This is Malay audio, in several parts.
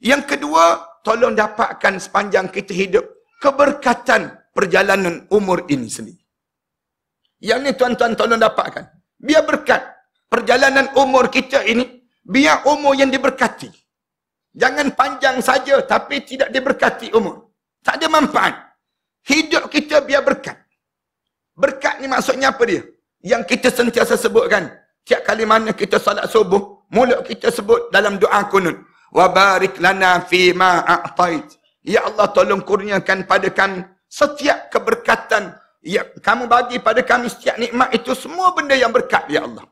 Yang kedua, tolong dapatkan sepanjang kita hidup keberkatan perjalanan umur ini sendiri. Yang ni tuan-tuan tolong dapatkan. Biar berkat perjalanan umur kita ini, biar umur yang diberkati. Jangan panjang saja tapi tidak diberkati umur. Tak ada manfaat. Hidup kita biar berkat. Berkat ni maksudnya apa dia? Yang kita sentiasa sebutkan. Tiap kali mana kita salat subuh, mulut kita sebut dalam doa kunut wa barik lana fi ma a'tait. Ya Allah tolong kurniakan pada kami setiap keberkatan Ya, kamu bagi pada kami setiap nikmat itu semua benda yang berkat ya Allah.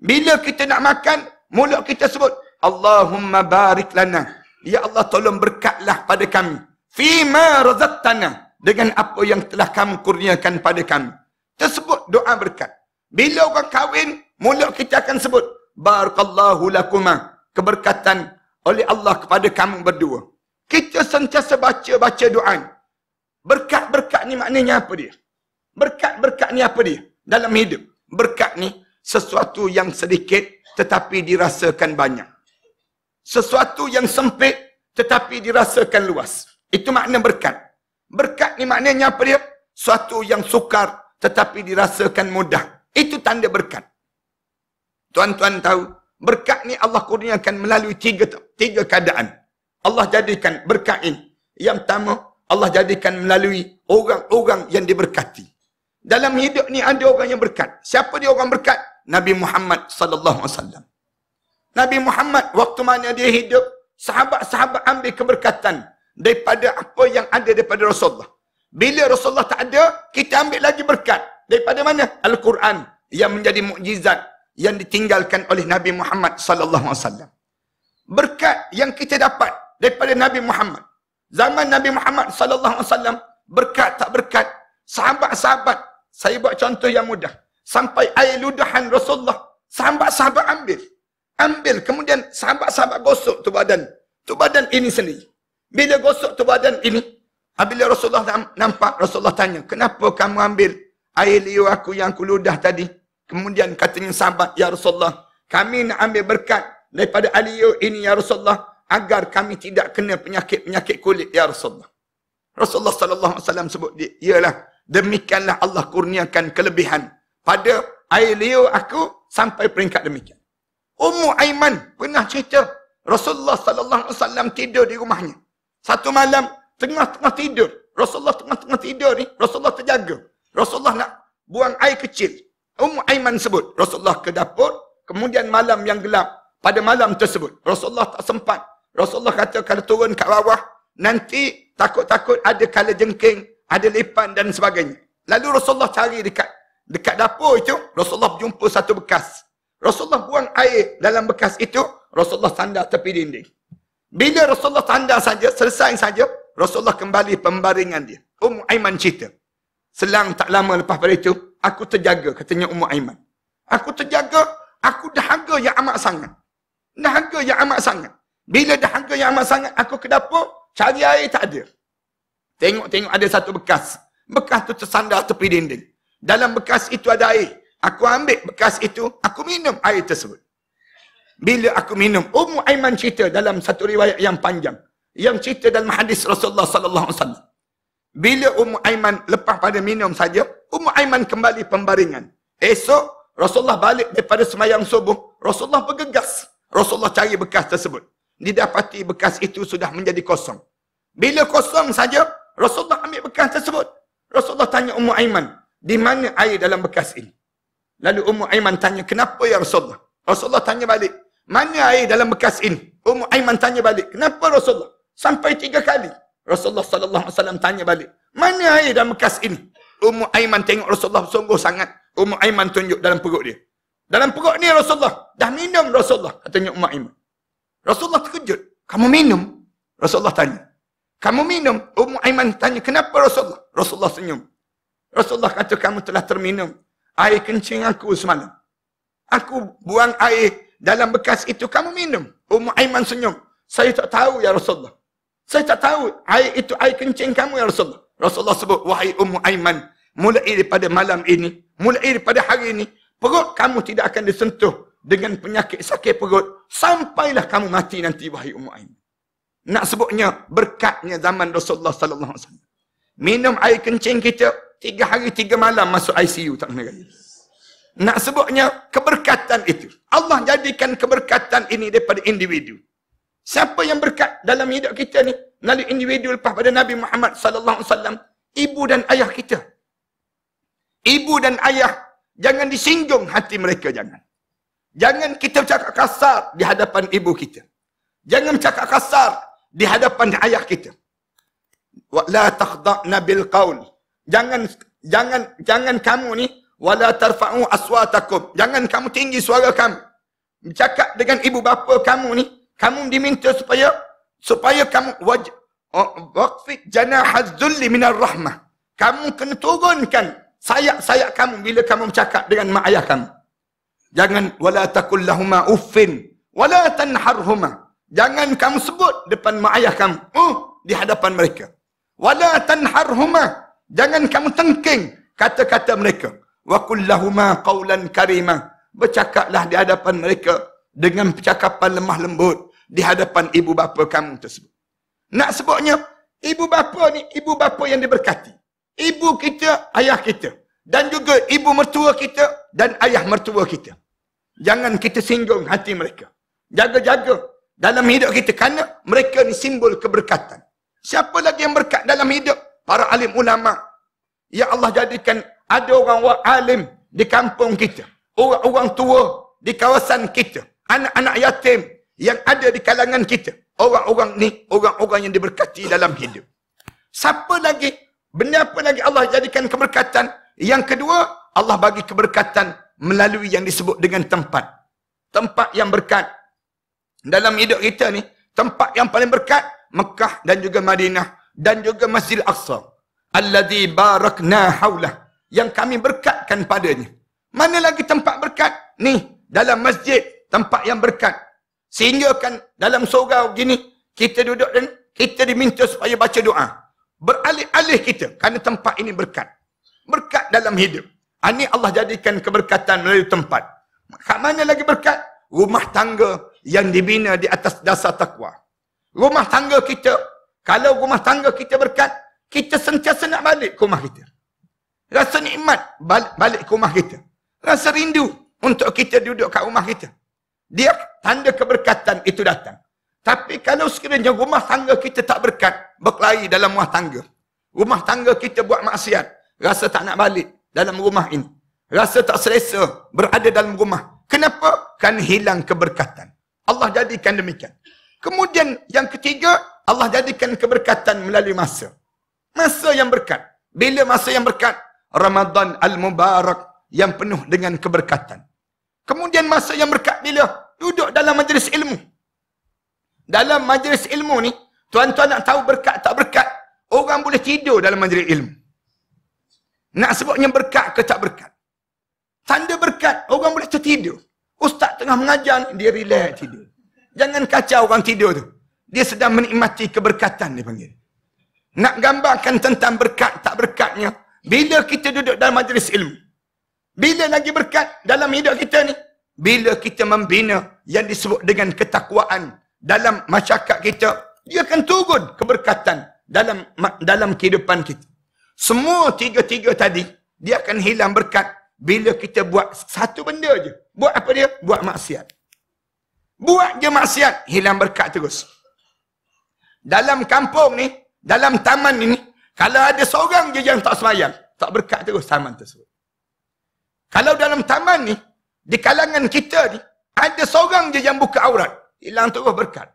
Bila kita nak makan mulut kita sebut Allahumma barik lana. Ya Allah tolong berkatlah pada kami fi ma razaqtana dengan apa yang telah kamu kurniakan pada kami. Tersebut doa berkat. Bila orang kahwin, mulut kita akan sebut. Barakallahu lakuma. Keberkatan oleh Allah kepada kamu berdua. Kita sentiasa baca-baca doa. Berkat-berkat ni maknanya apa dia? Berkat-berkat ni apa dia? Dalam hidup. Berkat ni sesuatu yang sedikit tetapi dirasakan banyak. Sesuatu yang sempit tetapi dirasakan luas. Itu makna berkat. Berkat ni maknanya apa dia? Suatu yang sukar tetapi dirasakan mudah. Itu tanda berkat. Tuan-tuan tahu, Berkat ni Allah kurniakan melalui tiga tiga keadaan. Allah jadikan berkat ini. Yang pertama, Allah jadikan melalui orang-orang yang diberkati. Dalam hidup ni ada orang yang berkat. Siapa dia orang berkat? Nabi Muhammad sallallahu alaihi wasallam. Nabi Muhammad waktu mana dia hidup, sahabat-sahabat ambil keberkatan daripada apa yang ada daripada Rasulullah. Bila Rasulullah tak ada, kita ambil lagi berkat daripada mana? Al-Quran yang menjadi mukjizat yang ditinggalkan oleh Nabi Muhammad sallallahu alaihi wasallam. Berkat yang kita dapat daripada Nabi Muhammad. Zaman Nabi Muhammad sallallahu alaihi wasallam berkat tak berkat sahabat-sahabat saya buat contoh yang mudah sampai air ludahan Rasulullah sahabat-sahabat ambil ambil kemudian sahabat-sahabat gosok tu badan tu badan ini sendiri bila gosok tu badan ini apabila Rasulullah nampak Rasulullah tanya kenapa kamu ambil air liu aku yang kuludah tadi Kemudian katanya sahabat, Ya Rasulullah, kami nak ambil berkat daripada aliyu ini, Ya Rasulullah, agar kami tidak kena penyakit-penyakit kulit, Ya Rasulullah. Rasulullah sallallahu alaihi wasallam sebut dia, ialah demikianlah Allah kurniakan kelebihan pada air liu aku sampai peringkat demikian. Ummu Aiman pernah cerita Rasulullah sallallahu alaihi wasallam tidur di rumahnya. Satu malam tengah-tengah tidur, Rasulullah tengah-tengah tidur ni, Rasulullah terjaga. Rasulullah nak buang air kecil. Ummu Aiman sebut, Rasulullah ke dapur, kemudian malam yang gelap, pada malam tersebut, Rasulullah tak sempat. Rasulullah kata kalau turun kat bawah, nanti takut-takut ada kala jengking, ada lipan dan sebagainya. Lalu Rasulullah cari dekat dekat dapur itu, Rasulullah jumpa satu bekas. Rasulullah buang air dalam bekas itu, Rasulullah sandar tepi dinding. Bila Rasulullah sandar saja, selesai saja, Rasulullah kembali pembaringan dia. Ummu Aiman cerita. Selang tak lama lepas pada itu, aku terjaga katanya Ummu Aiman. Aku terjaga, aku dahaga yang amat sangat. Dahaga yang amat sangat. Bila dahaga yang amat sangat, aku ke dapur, cari air tak ada. Tengok-tengok ada satu bekas. Bekas tu tersandar tepi dinding. Dalam bekas itu ada air. Aku ambil bekas itu, aku minum air tersebut. Bila aku minum, Ummu Aiman cerita dalam satu riwayat yang panjang. Yang cerita dalam hadis Rasulullah sallallahu alaihi wasallam. Bila Ummu Aiman lepas pada minum saja, Ummu Aiman kembali pembaringan. Esok, Rasulullah balik daripada semayang subuh. Rasulullah bergegas. Rasulullah cari bekas tersebut. Didapati bekas itu sudah menjadi kosong. Bila kosong saja, Rasulullah ambil bekas tersebut. Rasulullah tanya Ummu Aiman, di mana air dalam bekas ini? Lalu Ummu Aiman tanya, kenapa ya Rasulullah? Rasulullah tanya balik, mana air dalam bekas ini? Ummu Aiman tanya balik, kenapa Rasulullah? Sampai tiga kali. Rasulullah SAW tanya balik, mana air dalam bekas ini? Ummu Aiman tengok Rasulullah sungguh sangat. Ummu Aiman tunjuk dalam perut dia. Dalam perut ni Rasulullah. Dah minum Rasulullah. Katanya Ummu Aiman. Rasulullah terkejut. Kamu minum? Rasulullah tanya. Kamu minum? Ummu Aiman tanya. Kenapa Rasulullah? Rasulullah senyum. Rasulullah kata kamu telah terminum. Air kencing aku semalam. Aku buang air dalam bekas itu. Kamu minum? Ummu Aiman senyum. Saya tak tahu ya Rasulullah. Saya tak tahu air itu air kencing kamu ya Rasulullah. Rasulullah sebut, wahai Ummu Aiman, mulai daripada malam ini, mulai daripada hari ini, perut kamu tidak akan disentuh dengan penyakit sakit perut, sampailah kamu mati nanti, wahai Ummu Aiman. Nak sebutnya, berkatnya zaman Rasulullah Sallallahu Alaihi Wasallam. Minum air kencing kita, tiga hari, tiga malam masuk ICU, tak kena Nak sebutnya, keberkatan itu. Allah jadikan keberkatan ini daripada individu. Siapa yang berkat dalam hidup kita ni? melalui individu lepas pada Nabi Muhammad sallallahu alaihi wasallam ibu dan ayah kita ibu dan ayah jangan disinggung hati mereka jangan jangan kita cakap kasar di hadapan ibu kita jangan cakap kasar di hadapan ayah kita wa la takhda'na bil qaul jangan jangan jangan kamu ni wala tarfa'u aswatakum jangan kamu tinggi suara kamu Cakap dengan ibu bapa kamu ni kamu diminta supaya supaya kamu waj oh, waqfi janahaz zulli minar rahmah kamu kena turunkan sayap-sayap kamu bila kamu bercakap dengan mak ayah kamu jangan wala takul lahumu uffin wala tanharhuma jangan kamu sebut depan mak ayah kamu uh di hadapan mereka wala tanharhuma jangan kamu tengking kata-kata mereka wa qul lahumu qawlan karima bercakaplah di hadapan mereka dengan percakapan lemah lembut di hadapan ibu bapa kamu tersebut. Nak sebutnya, ibu bapa ni ibu bapa yang diberkati. Ibu kita, ayah kita. Dan juga ibu mertua kita dan ayah mertua kita. Jangan kita singgung hati mereka. Jaga-jaga dalam hidup kita kerana mereka ni simbol keberkatan. Siapa lagi yang berkat dalam hidup? Para alim ulama. Ya Allah jadikan ada orang orang alim di kampung kita. Orang-orang tua di kawasan kita. Anak-anak yatim yang ada di kalangan kita. Orang-orang ni, orang-orang yang diberkati dalam hidup. Siapa lagi? Benda apa lagi Allah jadikan keberkatan? Yang kedua, Allah bagi keberkatan melalui yang disebut dengan tempat. Tempat yang berkat. Dalam hidup kita ni, tempat yang paling berkat, Mekah dan juga Madinah dan juga Masjid Al-Aqsa. Alladhi barakna hawlah. Yang kami berkatkan padanya. Mana lagi tempat berkat? Ni, dalam masjid, tempat yang berkat. Sehingga kan dalam surau gini, kita duduk dan kita diminta supaya baca doa. Beralih-alih kita. Kerana tempat ini berkat. Berkat dalam hidup. Ini ah, Allah jadikan keberkatan melalui tempat. Kat mana lagi berkat? Rumah tangga yang dibina di atas dasar takwa. Rumah tangga kita, kalau rumah tangga kita berkat, kita sentiasa nak balik ke rumah kita. Rasa nikmat balik ke rumah kita. Rasa rindu untuk kita duduk kat rumah kita dia tanda keberkatan itu datang. Tapi kalau sekiranya rumah tangga kita tak berkat, berkelahi dalam rumah tangga. Rumah tangga kita buat maksiat, rasa tak nak balik dalam rumah ini. Rasa tak selesa berada dalam rumah. Kenapa? Kan hilang keberkatan. Allah jadikan demikian. Kemudian yang ketiga, Allah jadikan keberkatan melalui masa. Masa yang berkat. Bila masa yang berkat? Ramadan al-Mubarak yang penuh dengan keberkatan. Kemudian masa yang berkat bila duduk dalam majlis ilmu. Dalam majlis ilmu ni, tuan-tuan nak tahu berkat tak berkat, orang boleh tidur dalam majlis ilmu. Nak sebutnya berkat ke tak berkat. Tanda berkat, orang boleh tertidur. Ustaz tengah mengajar, dia relax tidur. Jangan kacau orang tidur tu. Dia sedang menikmati keberkatan dia panggil. Nak gambarkan tentang berkat tak berkatnya, bila kita duduk dalam majlis ilmu, bila lagi berkat dalam hidup kita ni? Bila kita membina yang disebut dengan ketakwaan dalam masyarakat kita, dia akan turun keberkatan dalam dalam kehidupan kita. Semua tiga-tiga tadi, dia akan hilang berkat bila kita buat satu benda je. Buat apa dia? Buat maksiat. Buat je maksiat, hilang berkat terus. Dalam kampung ni, dalam taman ni, kalau ada seorang je yang tak semayang, tak berkat terus taman tersebut. Kalau dalam taman ni, di kalangan kita ni, ada seorang je yang buka aurat. Hilang terus berkat.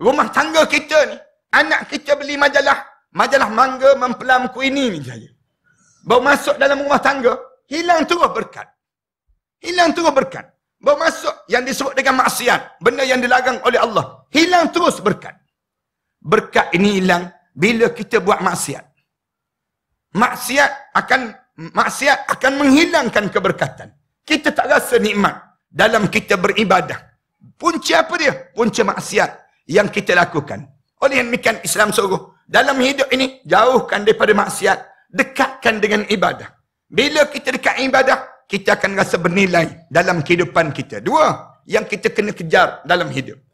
Rumah tangga kita ni, anak kita beli majalah. Majalah mangga mempelam kuini ni jaya. Bawa masuk dalam rumah tangga, hilang terus berkat. Hilang terus berkat. Bawa masuk yang disebut dengan maksiat. Benda yang dilarang oleh Allah. Hilang terus berkat. Berkat ini hilang bila kita buat maksiat. Maksiat akan maksiat akan menghilangkan keberkatan. Kita tak rasa nikmat dalam kita beribadah. Punca apa dia? Punca maksiat yang kita lakukan. Oleh yang demikian Islam suruh. Dalam hidup ini, jauhkan daripada maksiat. Dekatkan dengan ibadah. Bila kita dekat ibadah, kita akan rasa bernilai dalam kehidupan kita. Dua, yang kita kena kejar dalam hidup.